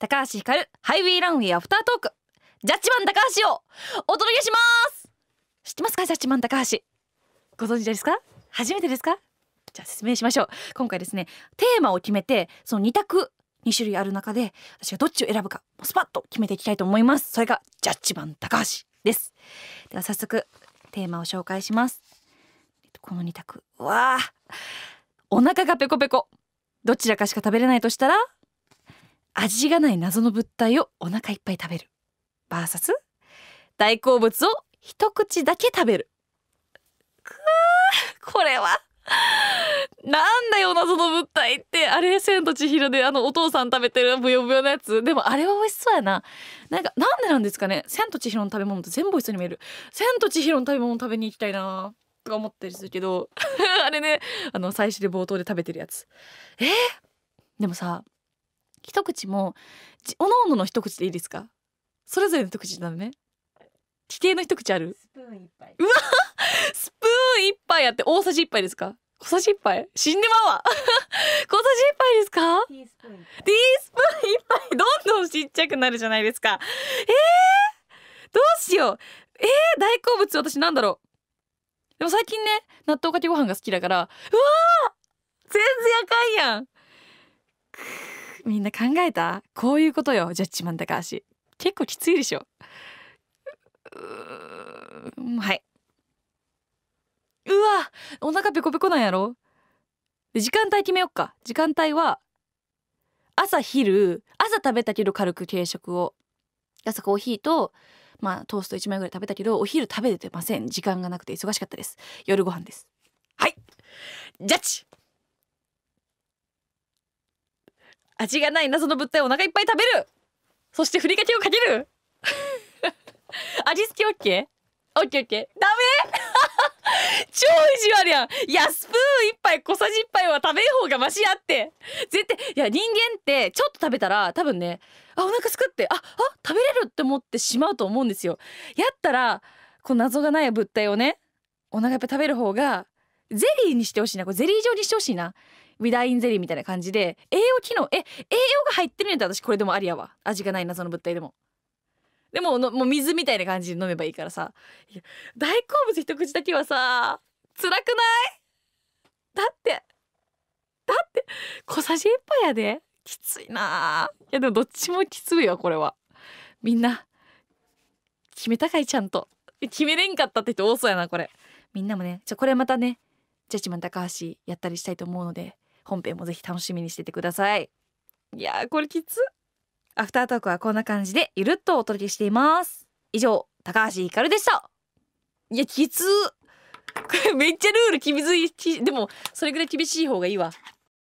高橋ひかるハイウェイランウェイアフタートークジャッジマン高橋をお届けします知ってますかジャッジマン高橋ご存知ですか初めてですかじゃあ説明しましょう今回ですねテーマを決めてその2択2種類ある中で私がどっちを選ぶかスパッと決めていきたいと思いますそれがジャッジマン高橋ですでは早速テーマを紹介しますこの2択わあお腹がペコペコどちらかしか食べれないとしたら味がない謎の物体をお腹いっぱい食べる VS 大好物を一口だけ食べるくーこれはなんだよ謎の物体ってあれ「千と千尋」であのお父さん食べてるブヨブヨのやつでもあれは美味しそうやななんかなんでなんですかね「千と千尋」の食べ物って全部美味しそうに見える「千と千尋」の食べ物食べに行きたいなとか思ったりするけど あれねあの最初で冒頭で食べてるやつえー、でもさ一口も各々のの一口でいいですかそれぞれの一口なのね規定の一口あるスプーン一杯うわスプーン一杯やって大さじ一杯ですか小さじ一杯死んでまうわ 小さじ一杯ですかティースプーン一杯どんどんちっちゃくなるじゃないですかえー、どうしようえー、大好物私なんだろうでも最近ね納豆かけご飯が好きだからうわ全然あかんやんみんな考えたこういうことよジャッジマン高橋結構きついでしょはいうわお腹ペコペコなんやろで時間帯決めよっか時間帯は朝昼朝食べたけど軽く軽食を朝コーヒーとまあトースト1枚ぐらい食べたけどお昼食べれてません時間がなくて忙しかったです夜ご飯ですはいジャッジ味がない謎の物体をお腹いっぱい食べるそしてふりかけをかける味付けオッケーオッケーオッケーダメ 超意地悪やんいやスプーン一杯小さじ一杯は食べん方がマシやって絶対いや人間ってちょっと食べたら多分ねあお腹すくってああ食べれるって思ってしまうと思うんですよやったらこう謎がない物体をねお腹いっぱい食べる方がゼリーにしてほしいなこれゼリー状にしてほしいなビダインゼリーみたいな感じで栄養機能え栄養が入ってるんやったら私これでもありやわ味がない謎の物体でも。でものもう水みたいな感じで飲めばいいからさ大好物一口だけはさ辛くないだってだって小さじ1杯やできついないやでもどっちもきついわこれはみんな決めたかいちゃんと決めれんかったって人多そうやなこれみんなもねじゃこれまたねジャッジマン高橋やったりしたいと思うので本編もぜひ楽しみにしててくださいいやこれきつアフタートークはこんな感じでゆるっとお届けしています以上高橋ひかるでしたいやきつこれめっちゃルール厳しいでもそれぐらい厳しい方がいいわ